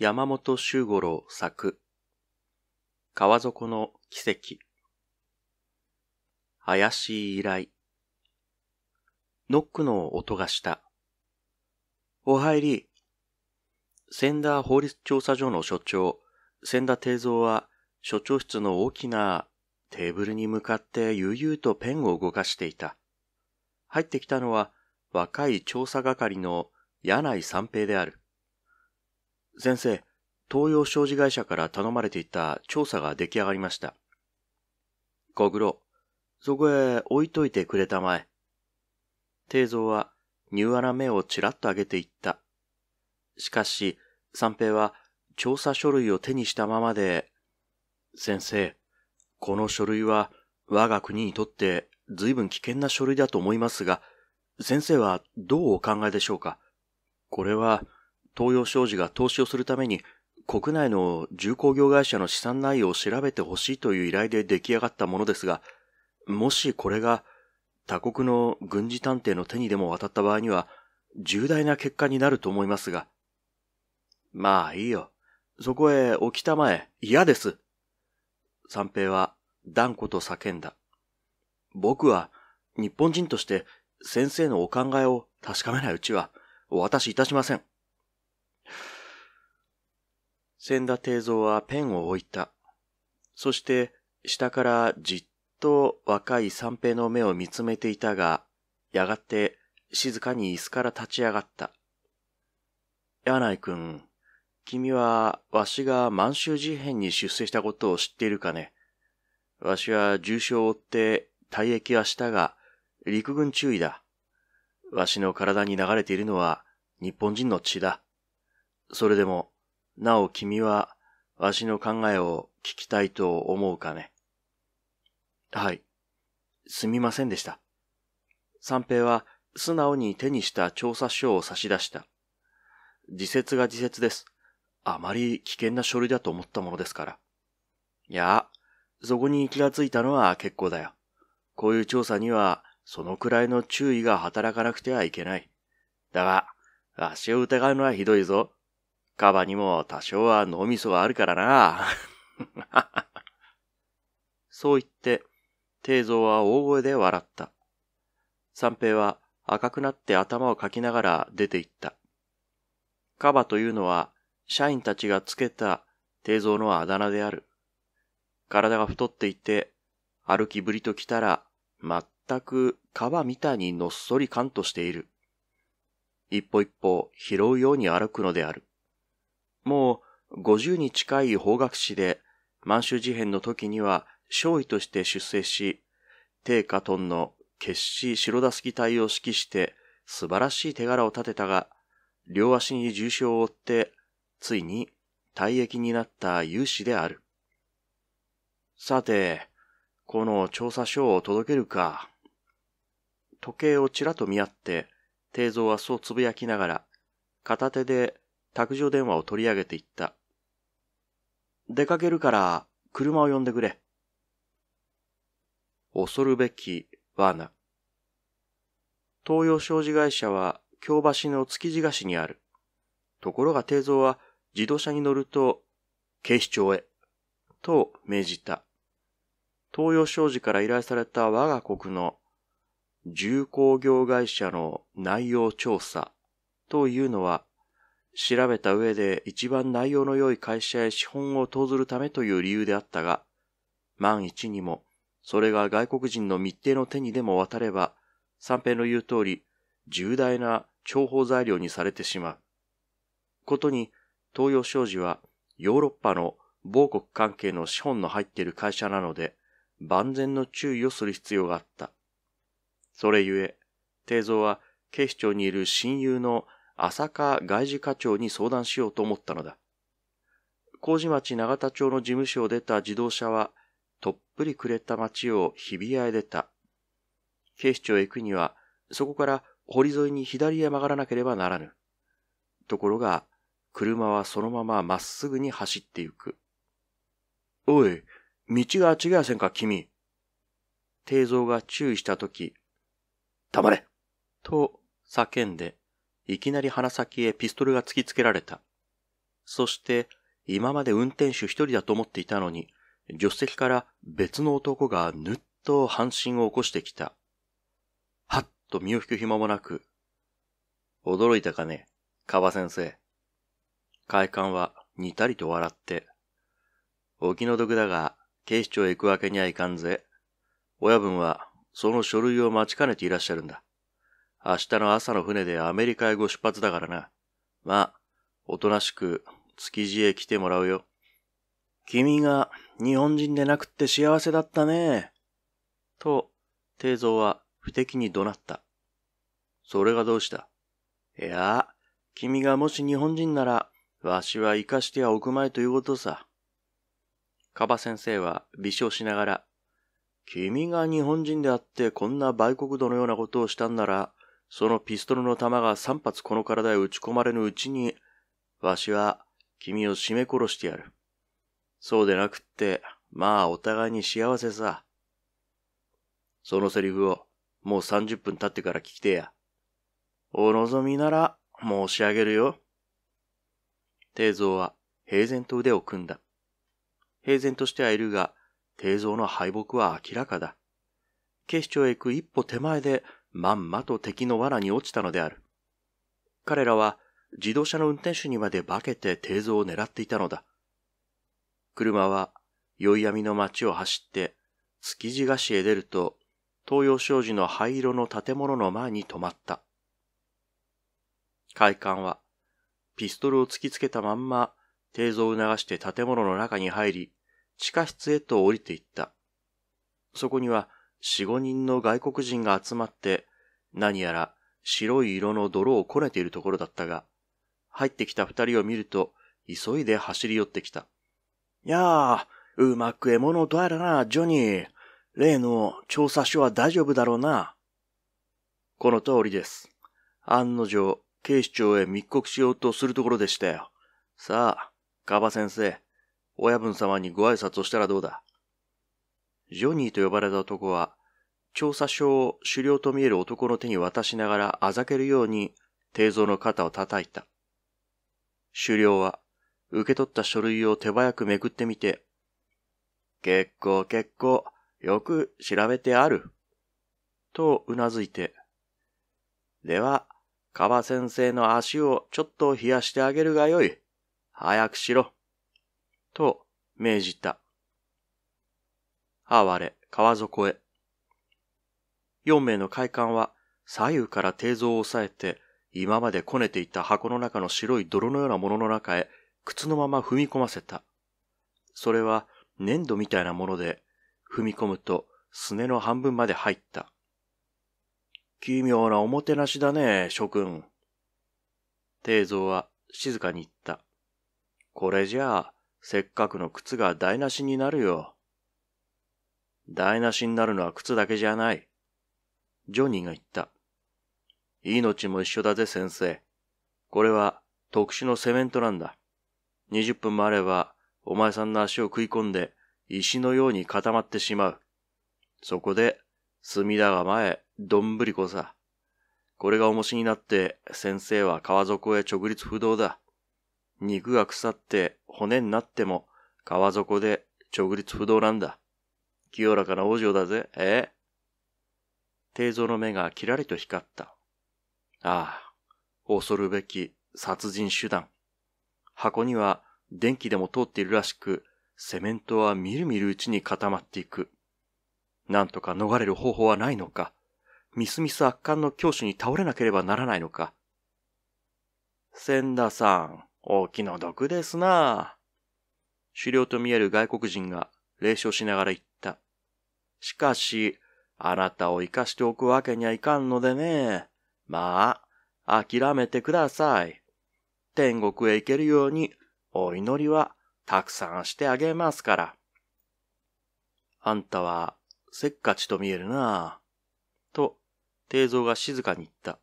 山本周五郎作。川底の奇跡。怪しい依頼。ノックの音がした。お入り。千田法律調査所の所長、千田定蔵は、所長室の大きなテーブルに向かって悠々とペンを動かしていた。入ってきたのは、若い調査係の柳井三平である。先生、東洋商事会社から頼まれていた調査が出来上がりました。小黒、そこへ置いといてくれたまえ。定蔵は、柔和な目をちらっと上げていった。しかし、三平は調査書類を手にしたままで、先生、この書類は我が国にとって随分危険な書類だと思いますが、先生はどうお考えでしょうかこれは東洋商事が投資をするために国内の重工業会社の資産内容を調べてほしいという依頼で出来上がったものですが、もしこれが他国の軍事探偵の手にでも渡った場合には重大な結果になると思いますが。まあいいよ。そこへ起きたまえ、嫌です。三平は断固と叫んだ。僕は日本人として先生のお考えを確かめないうちはお渡しいたしません。千田定蔵はペンを置いた。そして、下からじっと若い三平の目を見つめていたが、やがて静かに椅子から立ち上がった。柳井君、君はわしが満州事変に出世したことを知っているかね。わしは重傷を負って退役はしたが、陸軍注意だ。わしの体に流れているのは日本人の血だ。それでも、なお君は、わしの考えを聞きたいと思うかね。はい。すみませんでした。三平は素直に手にした調査書を差し出した。自説が自説です。あまり危険な書類だと思ったものですから。いや、そこに気がついたのは結構だよ。こういう調査には、そのくらいの注意が働かなくてはいけない。だが、足を疑うのはひどいぞ。カバにも多少は脳みそがあるからな。そう言って、定蔵は大声で笑った。三平は赤くなって頭をかきながら出て行った。カバというのは、社員たちがつけた定蔵のあだ名である。体が太っていて、歩きぶりときたら、全くカバみたいにのっそりカンとしている。一歩一歩拾うように歩くのである。もう50に近い法学士で、満州事変の時には少尉として出世し、帝下トンの決死白田杉隊を指揮して素晴らしい手柄を立てたが、両足に重傷を負って、ついに退役になった有志である。さて、この調査書を届けるか。時計をちらと見合って、定蔵はそうつぶやきながら、片手で卓上電話を取り上げていった。出かけるから、車を呼んでくれ。恐るべき罠。東洋商事会社は京橋の築地菓子にある。ところが定蔵は自動車に乗ると警視庁へ、と命じた。東洋商事から依頼された我が国の重工業会社の内容調査というのは調べた上で一番内容の良い会社へ資本を投ずるためという理由であったが、万一にも、それが外国人の密偵の手にでも渡れば、三平の言う通り、重大な重宝材料にされてしまう。ことに、東洋商事はヨーロッパの某国関係の資本の入っている会社なので、万全の注意をする必要があった。それゆえ、定蔵は警視庁にいる親友の浅川外事課長に相談しようと思ったのだ。麹町永田町の事務所を出た自動車は、とっぷりくれた町を日比谷へ出た。警視庁へ行くには、そこから堀沿いに左へ曲がらなければならぬ。ところが、車はそのまままっすぐに走ってゆく。おい、道が違ませんか、君。定蔵が注意したとき、黙れと叫んでいきなり鼻先へピストルが突きつけられた。そして、今まで運転手一人だと思っていたのに、助手席から別の男がぬっと半身を起こしてきた。はっと身を引く暇もなく。驚いたかね、川先生。会館はにたりと笑って。お気の毒だが、警視庁へ行くわけにはいかんぜ。親分は、その書類を待ちかねていらっしゃるんだ。明日の朝の船でアメリカへご出発だからな。まあ、おとなしく築地へ来てもらうよ。君が日本人でなくって幸せだったね。と、定蔵は不敵に怒鳴った。それがどうしたいや、君がもし日本人なら、わしは生かしてはおくまいということさ。カバ先生は微笑しながら、君が日本人であってこんな売国奴のようなことをしたんなら、そのピストルの弾が三発この体へ撃ち込まれぬうちに、わしは君を絞め殺してやる。そうでなくって、まあお互いに幸せさ。そのセリフをもう30分経ってから聞きてや。お望みなら申し上げるよ。定蔵は平然と腕を組んだ。平然としてはいるが、定蔵の敗北は明らかだ。警視庁へ行く一歩手前でまんまと敵の罠に落ちたのである。彼らは自動車の運転手にまで化けて定蔵を狙っていたのだ。車は宵闇の街を走って築地菓子へ出ると東洋商事の灰色の建物の前に止まった。会館はピストルを突きつけたまんま定蔵を促して建物の中に入り地下室へと降りていった。そこには四五人の外国人が集まって、何やら白い色の泥をこねているところだったが、入ってきた二人を見ると、急いで走り寄ってきた。やあ、うまく獲物をやらな、ジョニー。例の調査書は大丈夫だろうな。この通りです。案の定、警視庁へ密告しようとするところでしたよ。さあ、カバ先生、親分様にご挨拶をしたらどうだジョニーと呼ばれた男は、調査書を狩猟と見える男の手に渡しながらあざけるように、定蔵の肩を叩いた。狩猟は、受け取った書類を手早くめくってみて、結構結構、よく調べてある。と頷いて、では、カバ先生の足をちょっと冷やしてあげるがよい。早くしろ。と命じた。あわれ、川底へ。4名の快感は左右から定蔵を押さえて、今までこねていた箱の中の白い泥のようなものの中へ靴のまま踏み込ませた。それは粘土みたいなもので、踏み込むとすねの半分まで入った。奇妙なおもてなしだね、諸君。定蔵は静かに言った。これじゃあ、せっかくの靴が台無しになるよ。台無しになるのは靴だけじゃない。ジョニーが言った。命も一緒だぜ、先生。これは特殊のセメントなんだ。20分もあれば、お前さんの足を食い込んで、石のように固まってしまう。そこで、隅田川へ、どんぶりこさ。これが重しになって、先生は川底へ直立不動だ。肉が腐って、骨になっても、川底で直立不動なんだ。清らかな王女だぜ、え定蔵の目がキラリと光った。ああ、恐るべき殺人手段。箱には電気でも通っているらしく、セメントはみるみるうちに固まっていく。なんとか逃れる方法はないのか。みすみす圧巻の教師に倒れなければならないのか。千田さん、お気の毒ですな狩猟と見える外国人が冷笑しながら言った。しかし、あなたを生かしておくわけにはいかんのでね。まあ、諦めてください。天国へ行けるように、お祈りはたくさんしてあげますから。あんたは、せっかちと見えるなと、定蔵が静かに言った。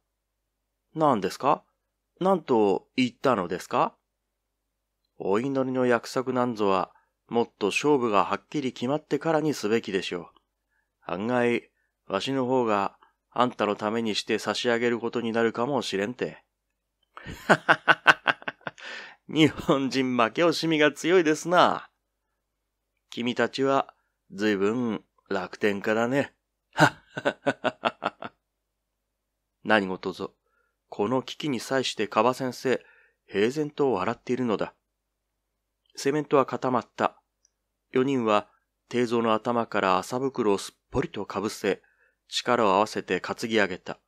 何ですか何と言ったのですかお祈りの約束なんぞは、もっと勝負がはっきり決まってからにすべきでしょう。案外、わしの方があんたのためにして差し上げることになるかもしれんて。はははは日本人負け惜しみが強いですな。君たちは随分楽天からね。はははは。何事ぞ、この危機に際してカバ先生、平然と笑っているのだ。セメントは固まった。四人は、定蔵の頭から麻袋をすっぽりとかぶせ、力を合わせて担ぎ上げた。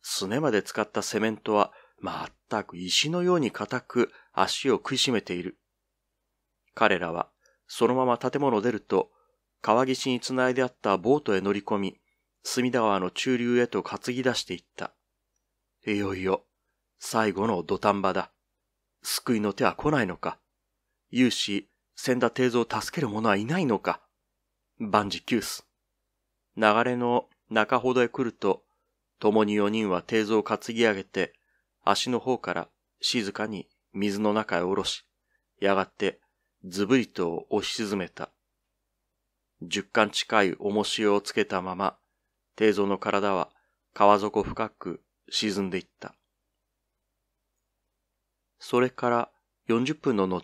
すねまで使ったセメントは、まったく石のように固く足を食いしめている。彼らは、そのまま建物を出ると、川岸につないであったボートへ乗り込み、隅田川の中流へと担ぎ出していった。いよいよ、最後の土壇場だ。救いの手は来ないのか。勇士、千田定蔵を助ける者はいないのか。万事休す。流れの中ほどへ来ると、共に四人は定蔵を担ぎ上げて、足の方から静かに水の中へ下ろし、やがてずぶりと押し沈めた。十貫近い重しをつけたまま、定蔵の体は川底深く沈んでいった。それから40分の後、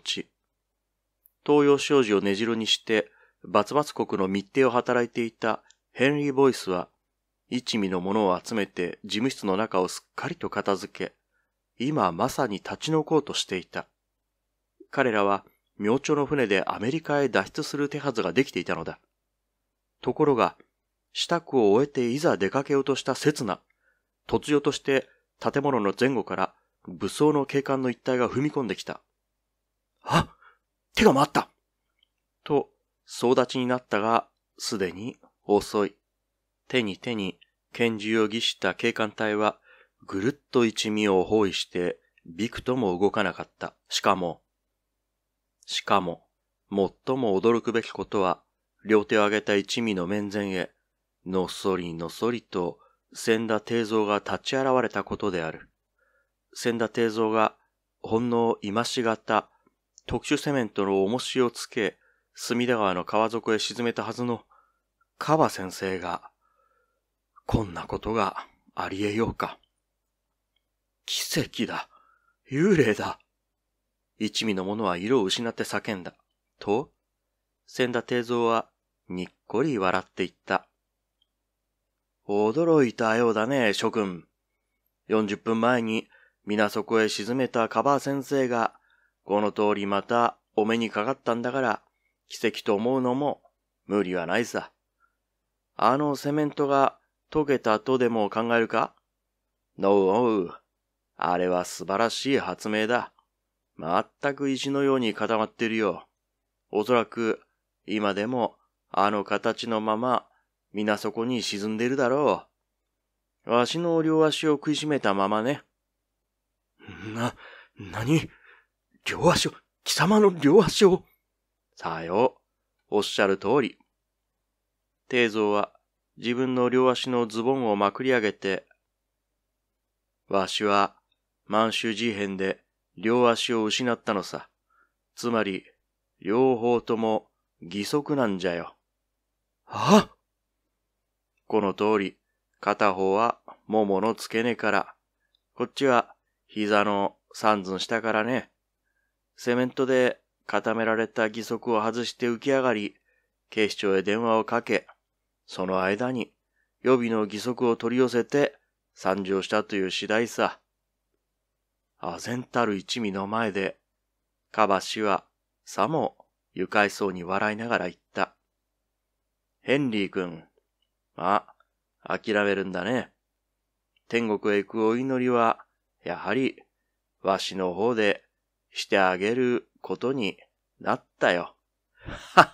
東洋商事を根城にして、バツバツ国の密偵を働いていたヘンリー・ボイスは、一味のものを集めて事務室の中をすっかりと片付け、今まさに立ち退こうとしていた。彼らは、明朝の船でアメリカへ脱出する手はずができていたのだ。ところが、支度を終えていざ出かけようとした刹那、突如として建物の前後から武装の警官の一体が踏み込んできた。あ手が回ったと、総立ちになったが、すでに遅い。手に手に拳銃を儀した警官隊は、ぐるっと一味を包囲して、びくとも動かなかった。しかも、しかも、最も驚くべきことは、両手を上げた一味の面前へ、のっそりのっそりと、千田定蔵が立ち現れたことである。千田定蔵が、ほんの今しがた、特殊セメントの重しをつけ、隅田川の川底へ沈めたはずの、カバ先生が、こんなことがありえようか。奇跡だ。幽霊だ。一味の者は色を失って叫んだ。と、千田定蔵はにっこり笑って言った。驚いたようだね、諸君。四十分前に皆そこへ沈めたカバー先生が、この通りまたお目にかかったんだから、奇跡と思うのも無理はないさ。あのセメントが溶けたとでも考えるか ?No, あれは素晴らしい発明だ。まったく石のように固まってるよ。おそらく今でもあの形のまま皆そこに沈んでるだろう。わしの両足を食いしめたままね。な、なに両足を、貴様の両足を。さよおっしゃる通り。定蔵は自分の両足のズボンをまくり上げて、わしは満州事変で両足を失ったのさ。つまり、両方とも義足なんじゃよ。はあ、この通り、片方はももの付け根から、こっちは膝の三寸下からね。セメントで固められた義足を外して浮き上がり、警視庁へ電話をかけ、その間に予備の義足を取り寄せて参上したという次第さ。ぜんたる一味の前で、カバシはさも愉快そうに笑いながら言った。ヘンリー君、まあ、諦めるんだね。天国へ行くお祈りは、やはり、わしの方でしてあげることになったよ。はっ